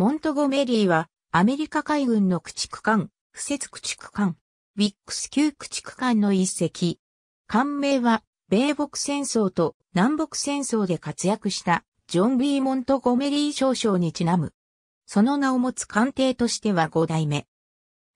モントゴメリーは、アメリカ海軍の駆逐艦、不設駆逐艦、ウィックス級駆逐艦の一隻。艦名は、米北戦争と南北戦争で活躍したジョン・ B・ モントゴメリー少将にちなむ。その名を持つ艦艇としては5代目。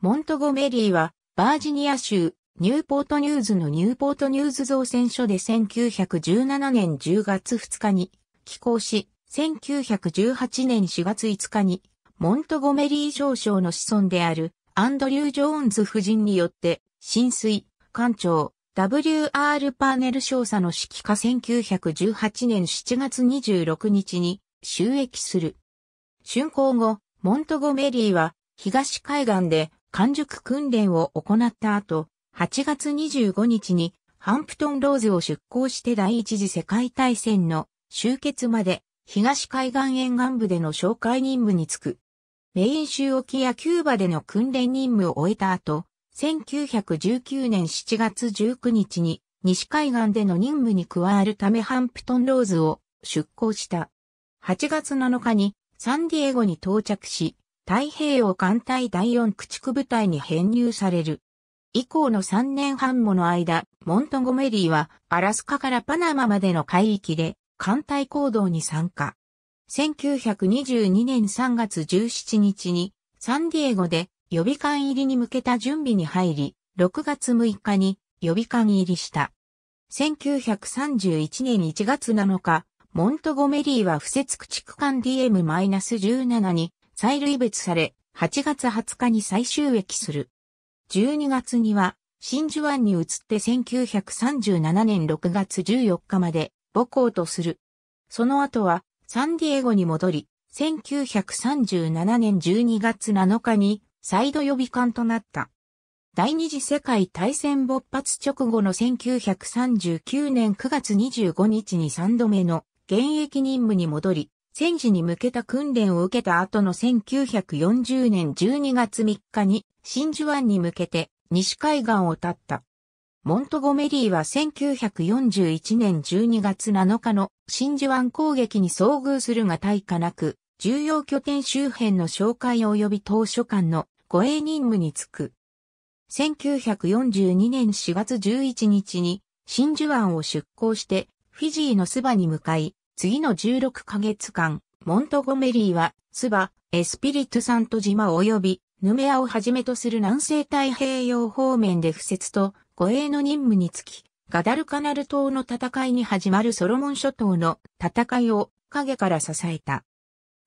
モントゴメリーは、バージニア州、ニューポートニューズのニューポートニューズ造船所で1917年10月2日に寄港し、1918年4月5日に、モントゴメリー少将の子孫であるアンドリュー・ジョーンズ夫人によって、浸水、艦長、W.R. パーネル少佐の指揮下1918年7月26日に収益する。竣工後、モントゴメリーは東海岸で完熟訓練を行った後、8月25日にハンプトンローズを出港して第一次世界大戦の終結まで東海岸沿岸部での紹介任務に就く。メイン州沖やキューバでの訓練任務を終えた後、1919年7月19日に西海岸での任務に加わるためハンプトンローズを出港した。8月7日にサンディエゴに到着し、太平洋艦隊第四駆逐部隊に編入される。以降の3年半もの間、モントゴメリーはアラスカからパナマまでの海域で艦隊行動に参加。1922年3月17日にサンディエゴで予備艦入りに向けた準備に入り、6月6日に予備艦入りした。1931年1月7日、モントゴメリーは不設駆逐艦 DM-17 に再類別され、8月20日に再収益する。12月には、真珠湾に移って1937年6月14日まで母校とする。その後は、サンディエゴに戻り、1937年12月7日に、再度予備官となった。第二次世界大戦勃発直後の1939年9月25日に3度目の現役任務に戻り、戦時に向けた訓練を受けた後の1940年12月3日に真珠湾に向けて西海岸を立った。モントゴメリーは1941年12月7日の真珠湾攻撃に遭遇するが対価なく、重要拠点周辺の紹介及び当初間の護衛任務に就く。1942年4月11日に真珠湾を出港してフィジーのスバに向かい、次の16ヶ月間、モントゴメリーはスバ、エスピリトサント島及びヌメアをはじめとする南西太平洋方面で不設と護衛の任務につき、ガダルカナル島の戦いに始まるソロモン諸島の戦いを影から支えた。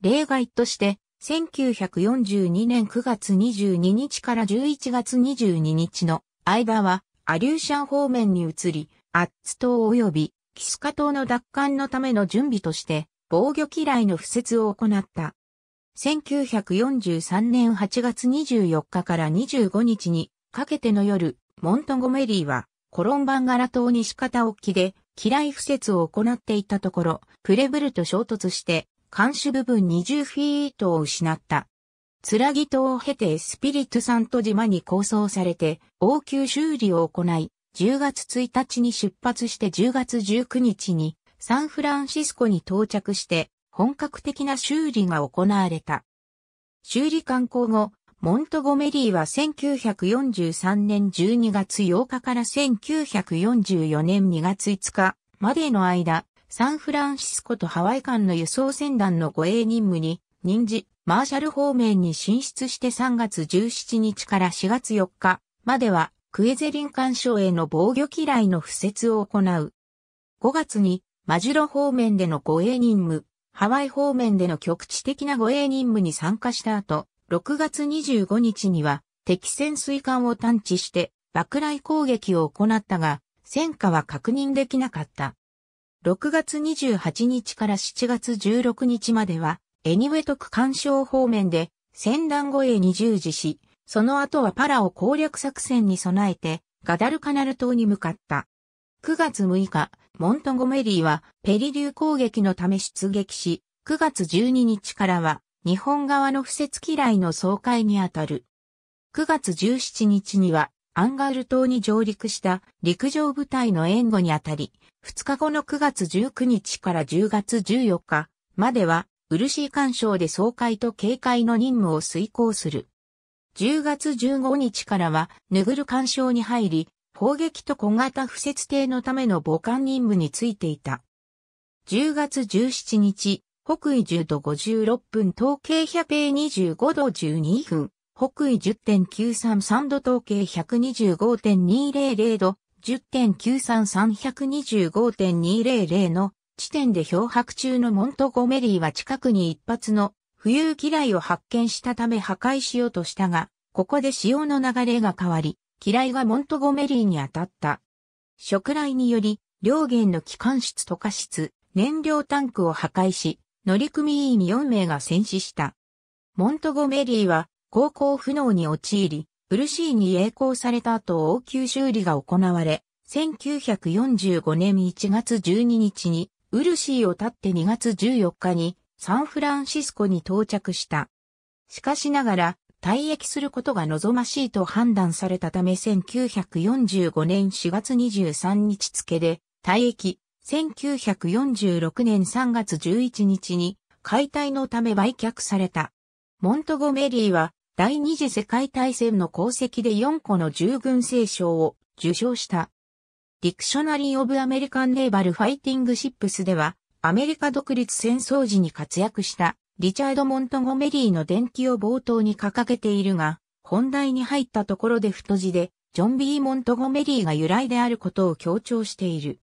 例外として、1942年9月22日から11月22日の間は、アリューシャン方面に移り、アッツ島及びキスカ島の奪還のための準備として、防御機雷の布設を行った。1943年8月24日から25日にかけての夜、モントゴメリーは、コロンバンガラ島西方沖で、機雷敷設を行っていたところ、プレブルと衝突して、監視部分20フィートを失った。つらぎ島を経てスピリットサント島に構想されて、応急修理を行い、10月1日に出発して10月19日に、サンフランシスコに到着して、本格的な修理が行われた。修理完光後、モントゴメリーは1943年12月8日から1944年2月5日までの間、サンフランシスコとハワイ間の輸送船団の護衛任務に任じ、マーシャル方面に進出して3月17日から4月4日まではクエゼリン干渉への防御機雷の布設を行う。5月にマジュロ方面での護衛任務、ハワイ方面での局地的な護衛任務に参加した後、6月25日には敵潜水艦を探知して爆雷攻撃を行ったが、戦果は確認できなかった。6月28日から7月16日までは、エニウェトク干渉方面で、戦団護衛に従事し、その後はパラオ攻略作戦に備えて、ガダルカナル島に向かった。9月6日、モントゴメリーはペリ流攻撃のため出撃し、9月12日からは日本側の不設嫌いの総会にあたる。9月17日には、アンガール島に上陸した陸上部隊の援護にあたり、2日後の9月19日から10月14日までは、漆干渉で総会と警戒の任務を遂行する。10月15日からは、ぬぐる干渉に入り、砲撃と小型不設艇のための母艦任務についていた。10月17日、北緯10度56分、統計100平25度12分、北緯10.933度、統計125.200度、10.933125.200の地点で漂白中のモントゴメリーは近くに一発の浮遊機雷を発見したため破壊しようとしたが、ここで潮の流れが変わり、機雷がモントゴメリーに当たった。食雷により、両弦の機関室と化室、燃料タンクを破壊し、乗組員4名が戦死した。モントゴメリーは航行不能に陥り、ブルシーに栄光された後応急修理が行われ、1945年1月12日に、ウルシーを経って2月14日にサンフランシスコに到着した。しかしながら、退役することが望ましいと判断されたため1945年4月23日付で退役、1946年3月11日に解体のため売却された。モントゴメリーは第二次世界大戦の功績で4個の従軍聖賞を受賞した。ディクショナリー・オブ・アメリカン・ネーバル・ファイティング・シップスでは、アメリカ独立戦争時に活躍したリチャード・モントゴメリーの伝記を冒頭に掲げているが、本題に入ったところで太字で、ジョン・ B・ モントゴメリーが由来であることを強調している。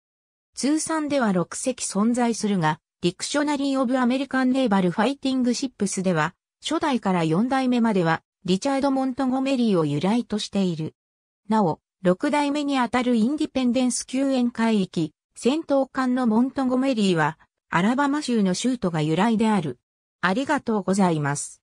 通算では6隻存在するが、ディクショナリー・オブ・アメリカン・ネイバル・ファイティング・シップスでは、初代から4代目までは、リチャード・モントゴメリーを由来としている。なお、6代目にあたるインディペンデンス救援海域、戦闘艦のモントゴメリーは、アラバマ州の州都が由来である。ありがとうございます。